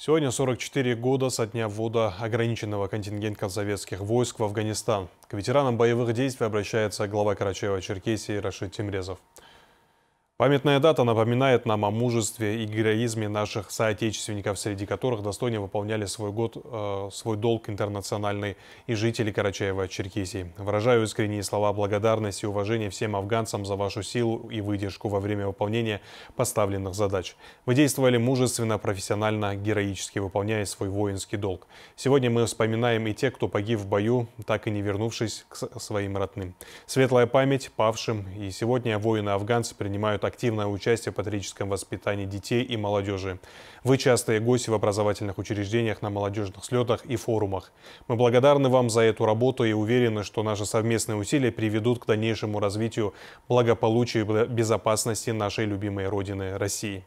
Сегодня 44 года со дня ввода ограниченного контингента советских войск в Афганистан. К ветеранам боевых действий обращается глава Карачаева-Черкесии Рашид Тимрезов. Памятная дата напоминает нам о мужестве и героизме наших соотечественников, среди которых достойно выполняли свой год, э, свой долг интернациональный и жители Карачаева-Черкесии. Выражаю искренние слова благодарности и уважения всем афганцам за вашу силу и выдержку во время выполнения поставленных задач. Вы действовали мужественно, профессионально, героически, выполняя свой воинский долг. Сегодня мы вспоминаем и тех, кто погиб в бою, так и не вернувшись к своим родным. Светлая память павшим, и сегодня воины-афганцы принимают активное участие в патриотическом воспитании детей и молодежи. Вы частые гости в образовательных учреждениях на молодежных слетах и форумах. Мы благодарны вам за эту работу и уверены, что наши совместные усилия приведут к дальнейшему развитию благополучия и безопасности нашей любимой Родины России.